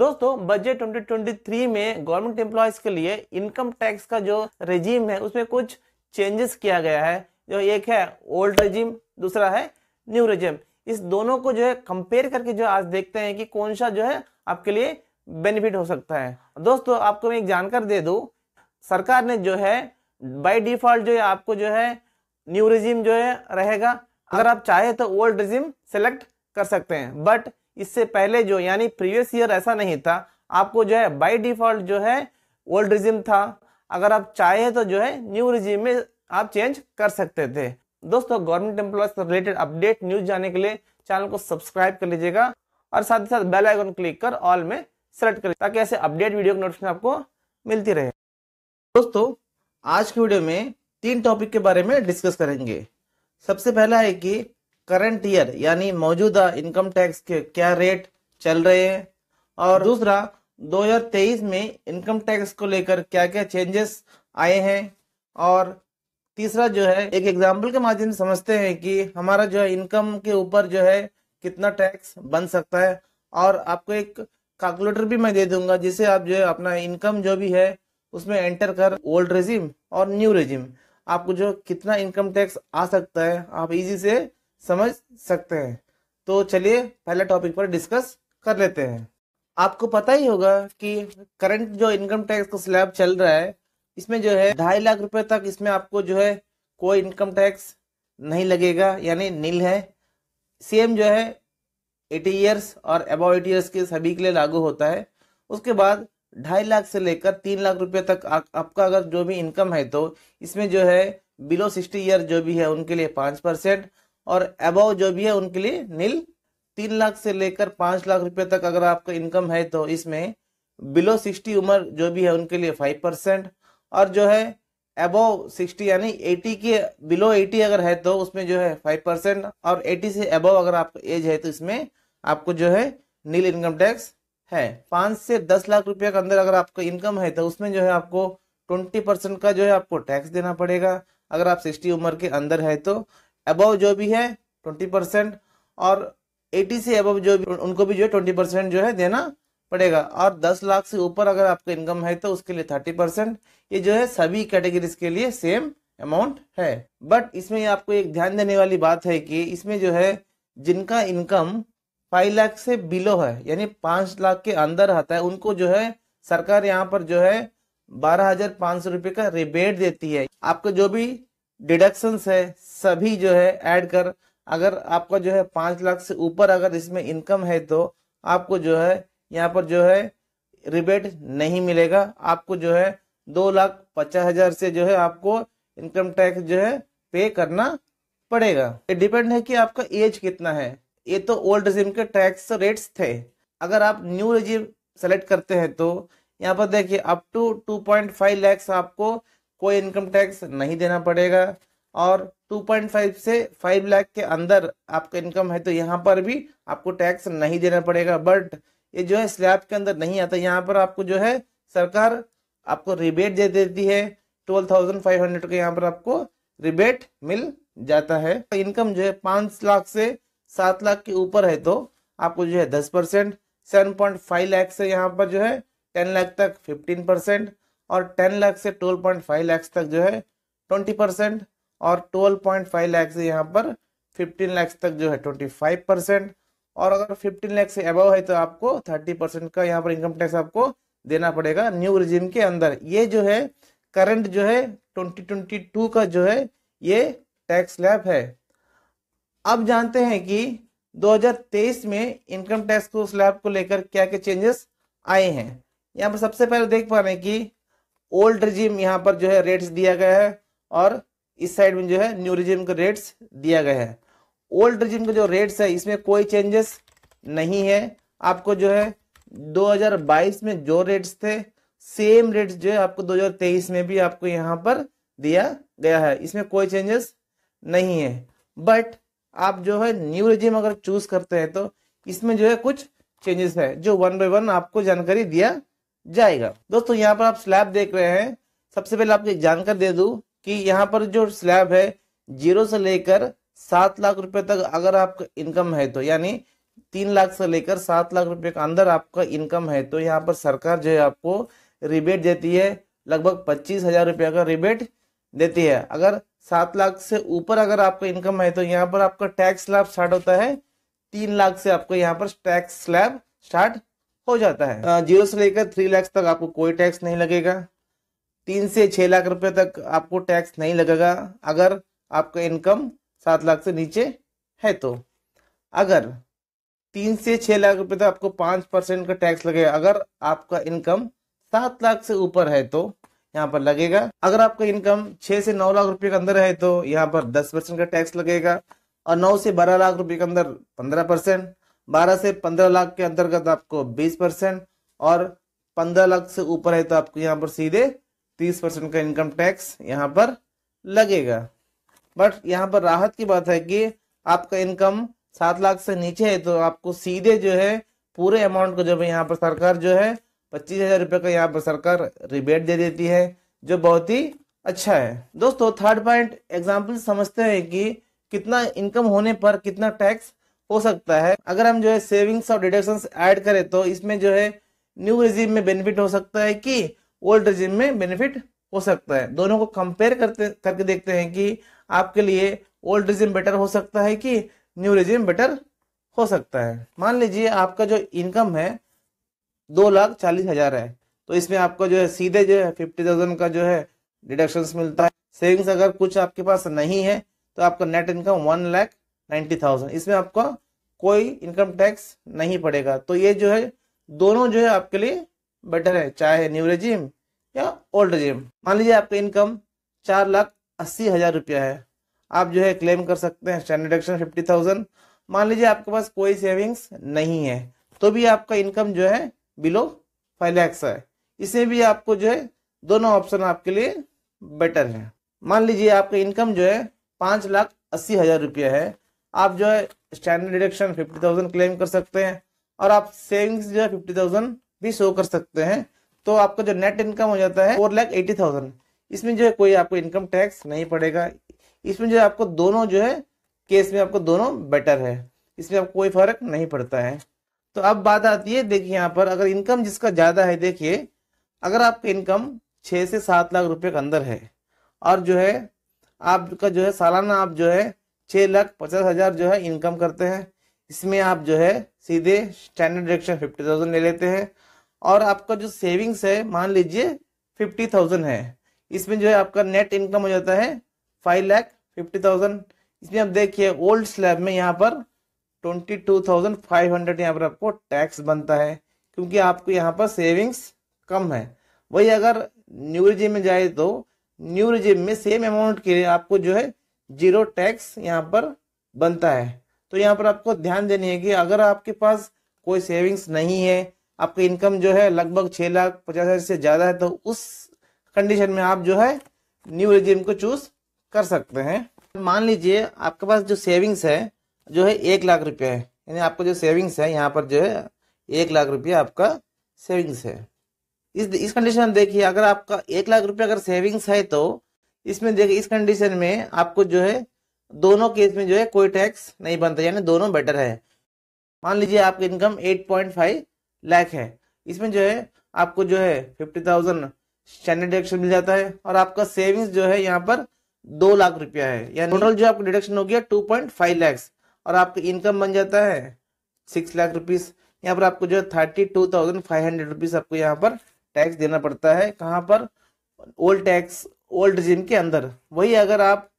दोस्तों बजट 2023 में government employees के लिए इनकम टैक्स का जो रेजीम है उसमें कुछ चेंजेस किया गया है जो एक है ओल्ड रेजिम दूसरा है न्यू रेजिम इस दोनों को जो है कंपेयर करके जो आज देखते हैं कि कौन सा जो है आपके लिए बेनिफिट हो सकता है दोस्तों आपको मैं एक जानकारी दे दू सरकार ने जो है बाई डिफॉल्ट जो है आपको जो है न्यू रेजिम जो है रहेगा अगर आप चाहे तो ओल्ड रेजिम सेलेक्ट कर सकते हैं बट इससे पहले जो यानी प्रीवियस ईयर ऐसा नहीं था आपको जो है बाई डिफॉल्ट जो है ओल्ड रिजिम था अगर आप चाहे तो जो है न्यू रिज्यूम में आप चेंज कर सकते थे दोस्तों गवर्नमेंट एम्प्लॉय से रिलेटेड अपडेट न्यूज जाने के लिए चैनल को सब्सक्राइब कर लीजिएगा और साथ ही साथ बेल आइकन क्लिक कर ऑल में सेलेक्ट करें ताकि ऐसे अपडेट वीडियो की नोटिफिकेशन आपको मिलती रहे दोस्तों आज के वीडियो में तीन टॉपिक के बारे में डिस्कस करेंगे सबसे पहला है कि करंट ईयर यानी मौजूदा इनकम टैक्स के क्या रेट चल रहे हैं और दूसरा 2023 में इनकम टैक्स को लेकर क्या क्या चेंजेस आए हैं और तीसरा जो है एक एग्जाम्पल के माध्यम से समझते हैं कि हमारा जो है इनकम के ऊपर जो है कितना टैक्स बन सकता है और आपको एक कैलकुलेटर भी मैं दे दूंगा जिसे आप जो है अपना इनकम जो भी है उसमें एंटर कर ओल्ड रेजिम और न्यू रेजिम आपको जो कितना इनकम टैक्स आ सकता है आप इजी से समझ सकते हैं तो चलिए पहले टॉपिक पर डिस्कस कर लेते हैं आपको पता ही होगा कि करंट जो इनकम टैक्स का स्लैब चल रहा है इसमें जो है ढाई लाख रुपए तक इसमें आपको जो है कोई इनकम टैक्स नहीं लगेगा यानी नील है सेम जो है एटी ईयर्स और अबाउ एटी ईयर्स के सभी के लिए लागू होता है उसके बाद ढाई लाख से लेकर तीन लाख रुपए तक आ, आपका अगर जो भी इनकम है तो इसमें जो है बिलो सिक्सटी ईयर जो भी है उनके लिए पाँच परसेंट और अबव जो भी है उनके लिए नील तीन लाख से लेकर पांच लाख रुपए तक अगर आपका इनकम है तो इसमें बिलो सिक्सटी उम्र जो भी है उनके लिए फाइव परसेंट और जो है अबव सिक्सटी यानी एटी के बिलो एटी अगर है तो उसमें जो है फाइव परसेंट और एटी से अबव अगर आपका एज है तो इसमें आपको जो है नील इनकम टैक्स है पांच से दस लाख रुपए के अंदर अगर आपका इनकम है तो उसमें जो है आपको ट्वेंटी परसेंट का जो है आपको टैक्स देना पड़ेगा अगर आप सिक्सटी उम्र के अंदर है तो अबव जो भी है ट्वेंटी परसेंट और एटी से अबव जो भी उनको भी जो है ट्वेंटी परसेंट जो है देना पड़ेगा और दस लाख से ऊपर अगर आपका इनकम है तो उसके लिए थर्टी परसेंट ये जो है सभी कैटेगरीज के लिए सेम अमाउंट है बट इसमें आपको एक ध्यान देने वाली बात है कि इसमें जो है जिनका इनकम फाइव लाख से बिलो है यानी पांच लाख के अंदर आता है उनको जो है सरकार यहाँ पर जो है बारह हजार पांच सौ रुपए का रिबेट देती है आपका जो भी डिडक्शंस है सभी जो है ऐड कर अगर आपका जो है पांच लाख से ऊपर अगर इसमें इनकम है तो आपको जो है यहाँ पर जो है रिबेट नहीं मिलेगा आपको जो है दो लाख पचास हजार से जो है आपको इनकम टैक्स जो है पे करना पड़ेगा ये डिपेंड है कि आपका एज कितना है ये तो ओल्ड रिजिम के टैक्स रेट्स थे अगर आप न्यू रिजिम सेलेक्ट करते हैं तो यहाँ पर देखिए अप टू फाइव लैक्स आपको कोई इनकम टैक्स नहीं देना पड़ेगा और 2.5 से 5 लाख के अंदर आपका इनकम है तो यहाँ पर भी आपको टैक्स नहीं देना पड़ेगा बट ये जो है स्लैब के अंदर नहीं आता यहाँ पर आपको जो है सरकार आपको रिबेट दे देती है ट्वेल्व थाउजेंड फाइव हंड्रेड का यहाँ पर आपको रिबेट मिल जाता है इनकम जो है पाँच लाख से सात लाख के ऊपर है तो आपको जो है दस percent seven point five lakh से यहाँ पर जो है टेन लाख तक फिफ्टीन परसेंट और 10 लाख से 12.5 लाख तक जो है 20 परसेंट और 12.5 पॉइंट लाख से यहाँ पर 15 लाख तक जो है 25 परसेंट और अगर 15 लाख से अबव है तो आपको 30 परसेंट का यहाँ पर इनकम टैक्स आपको देना पड़ेगा न्यू रिजिम के अंदर ये जो है करंट जो है 2022 का जो है ये टैक्स लैब है अब जानते हैं कि 2023 में इनकम टैक्स को स्लैब को लेकर क्या क्या चेंजेस आए हैं यहाँ पर सबसे पहले देख पा रहे हैं कि ओल्ड रिजिम यहाँ पर जो है रेट्स दिया गया है और इस साइड में जो है न्यू रिजिम का रेट्स दिया गया है ओल्ड रिजिम का जो रेट्स है इसमें कोई चेंजेस नहीं है आपको जो है 2022 में जो रेट्स थे सेम रेट्स जो है आपको 2023 में भी आपको यहाँ पर दिया गया है इसमें कोई चेंजेस नहीं है बट आप जो है न्यू रिजिम अगर चूज करते हैं तो इसमें जो है कुछ चेंजेस है जो वन बाय वन आपको जानकारी दिया जाएगा दोस्तों यहाँ पर आप स्लैब देख रहे हैं सबसे पहले आपको जानकर दे दू कि यहाँ पर जो स्लैब है जीरो से लेकर सात लाख रुपए तक अगर आपका इनकम है तो यानी तीन लाख से लेकर सात लाख रुपए के अंदर आपका इनकम है तो यहाँ पर सरकार जो है आपको रिबेट देती है लगभग पच्चीस हजार रुपये का रिबेट देती है अगर सात लाख से ऊपर अगर आपका इनकम है तो यहाँ पर आपका टैक्स स्लैब स्टार्ट होता है तीन लाख से आपको यहाँ पर टैक्स स्लैब स्टार्ट हो जाता है हाँ, जीरो से लेकर थ्री लैक्स तक आपको कोई टैक्स नहीं लगेगा तीन से छः लाख रुपए तक आपको टैक्स नहीं लगेगा अगर आपका इनकम सात लाख से नीचे है तो अगर तीन से छः लाख रुपए तक आपको पाँच परसेंट का टैक्स लगेगा अगर आपका इनकम सात लाख से ऊपर है तो यहाँ पर लगेगा अगर आपका इनकम छः से नौ लाख रुपए के अंदर है तो यहाँ पर दस परसेंट का टैक्स लगेगा और नौ से बारह लाख रुपए के अंदर पंद्रह परसेंट बारह से पंद्रह लाख के अंतर्गत आपको बीस परसेंट और पंद्रह लाख से ऊपर है तो आपको यहाँ पर सीधे तीस परसेंट का इनकम टैक्स यहाँ पर लगेगा बट यहाँ पर राहत की बात है कि आपका इनकम सात लाख से नीचे है तो आपको सीधे जो है पूरे अमाउंट को जब यहाँ पर सरकार जो है पच्चीस हजार रुपये का यहाँ पर सरकार रिबेट दे देती है जो बहुत ही अच्छा है दोस्तों थर्ड पॉइंट एग्जाम्पल समझते हैं कि कितना इनकम होने पर कितना टैक्स हो सकता है अगर हम जो है सेविंग्स और डिडक्शन ऐड करें तो इसमें जो है न्यू रिजीम में बेनिफिट हो सकता है कि ओल्ड रिजीम में बेनिफिट हो सकता है दोनों को कंपेयर करते करके देखते हैं कि आपके लिए ओल्ड रिजीम बेटर हो सकता है कि न्यू रिजीम बेटर हो सकता है मान लीजिए आपका जो इनकम है दो लाख चालीस हजार है तो इसमें आपका जो है सीधे जो है फिफ्टी थाउजेंड का जो है डिडक्शन मिलता है सेविंग्स अगर कुछ आपके पास नहीं है तो आपका net income one lakh ninety thousand इसमें आपका कोई इनकम टैक्स नहीं पड़ेगा तो ये जो है दोनों जो है आपके लिए बेटर है चाहे न्यू रेजिम या ओल्ड रेजिम मान लीजिए आपका इनकम चार लाख अस्सी हज़ार रुपया है आप जो है क्लेम कर सकते हैं स्टैंडर्ड डिडक्शन फिफ्टी थाउजेंड मान लीजिए आपके पास कोई सेविंग्स नहीं है तो भी आपका इनकम जो है बिलो फाइव लैक्स है इसमें भी आपको जो है दोनों ऑप्शन आपके लिए बेटर है मान लीजिए आपका इनकम जो है पांच लाख अस्सी हज़ार रुपया है आप जो है standard deduction fifty thousand claim कर सकते हैं और आप सेविंग्स जो है फिफ्टी थाउजेंड भी शो कर सकते हैं तो आपका जो नेट इनकम हो जाता है फोर लैख एटी थाउजेंड इसमें जो है कोई आपको इनकम टैक्स नहीं पड़ेगा इसमें जो है आपको दोनों जो है केस में आपको दोनों बेटर है इसमें आपको कोई फर्क नहीं पड़ता है तो अब बात आती है देखिए यहाँ पर अगर इनकम जिसका ज़्यादा है देखिए अगर आपका इनकम छः से सात लाख रुपए के अंदर है और जो है आपका जो है सालाना आप जो है छः लाख पचास हज़ार जो है इनकम करते हैं इसमें आप जो है सीधे स्टैंडर्ड डिडक्शन फिफ्टी थाउजेंड ले लेते हैं और आपका जो सेविंग्स है मान लीजिए फिफ्टी थाउजेंड है इसमें जो है आपका नेट इनकम हो जाता है फाइव लाख फिफ्टी थाउजेंड इसमें आप देखिए ओल्ड स्लैब में यहाँ पर twenty two thousand five hundred यहाँ पर आपको टैक्स बनता है क्योंकि आपको यहाँ पर सेविंग्स कम है वही अगर न्यू रिजिम में जाए तो न्यू रिजिम में सेम अमाउंट के लिए आपको जो है जीरो टैक्स यहाँ पर बनता है तो यहाँ पर आपको ध्यान देनी है कि अगर आपके पास कोई सेविंग्स नहीं है आपकी इनकम जो है लगभग छः लाख पचास हज़ार से ज़्यादा है तो उस कंडीशन में आप जो है न्यू रिजिम को चूज कर सकते हैं मान लीजिए आपके पास जो सेविंग्स है जो है एक लाख रुपये है यानी आपका जो सेविंग्स है यहाँ पर जो है एक लाख रुपया आपका सेविंग्स है इस इस कंडीशन में देखिए अगर आपका एक लाख रुपया अगर सेविंग्स है तो इसमें देखिए इस कंडीशन में आपको जो है दोनों केस में जो है कोई टैक्स नहीं बनता यानी दोनों बेटर है मान लीजिए आपकी इनकम 8.5 लाख है इसमें जो है आपको जो है 50,000 स्टैंडर्ड डिडक्शन मिल जाता है और आपका सेविंग्स जो है यहाँ पर दो लाख रुपया है यानी टोटल जो आपका डिडक्शन हो गया फाइव लाख और आपकी इनकम बन जाता है सिक्स लाख रुपीज यहाँ पर आपको जो है thirty two thousand five hundred rupees आपको यहाँ पर टैक्स देना पड़ता है कहाँ पर ओल्ड टैक्स ओल्ड रिजिम के अंदर वही अगर आप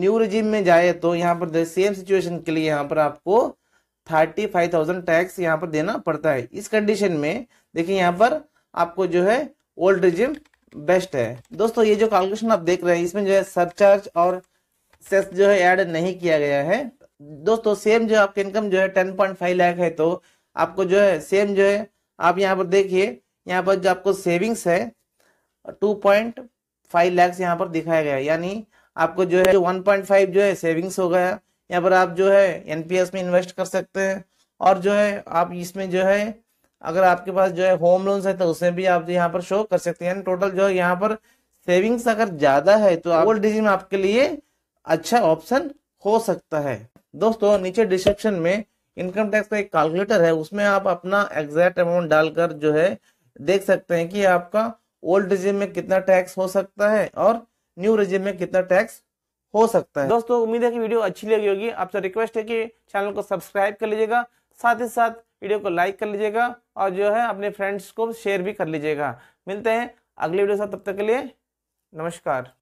न्यू रिजिम में जाए तो यहाँ पर सेम सिचुएशन के लिए यहाँ पर आपको थर्टी फाइव थाउजेंड टैक्स यहाँ पर देना पड़ता है इस कंडीशन में देखिए यहाँ पर आपको जो है ओल्ड रिजिम बेस्ट है दोस्तों ये जो कैलकुलेशन आप देख रहे हैं इसमें जो है सरचार्ज और सेस जो है ऐड नहीं किया गया है दोस्तों सेम जो आपकी इनकम जो है टेन पॉइंट फाइव लाख है तो आपको जो है सेम जो है आप यहाँ पर देखिए यहाँ पर जो आपको सेविंग्स है टू पॉइंट फाइव लैक्स यहाँ पर दिखाया गया यानी आपको जो है वन पॉइंट फाइव जो है सेविंग्स हो गया यहाँ पर आप जो है एनपीएस में इन्वेस्ट कर सकते हैं और जो है आप इसमें जो है अगर आपके पास जो है होम लोन्स है तो उसमें भी आप यहाँ पर शो कर सकते हैं टोटल जो है यहाँ पर सेविंग्स अगर ज्यादा है तो ओल्ड डिजिम आपके लिए अच्छा ऑप्शन हो सकता है दोस्तों नीचे डिस्क्रिप्शन में इनकम टैक्स का एक कैलकुलेटर है उसमें आप अपना एग्जैक्ट अमाउंट डालकर जो है देख सकते हैं कि आपका ओल्ड रिजिम में कितना टैक्स हो सकता है और न्यू रिजिम में कितना टैक्स हो सकता है दोस्तों उम्मीद है कि वीडियो अच्छी लगी होगी आपसे रिक्वेस्ट है कि चैनल को सब्सक्राइब कर लीजिएगा साथ ही साथ वीडियो को लाइक कर लीजिएगा और जो है अपने फ्रेंड्स को शेयर भी कर लीजिएगा मिलते हैं अगले वीडियो साथ तब तक के लिए नमस्कार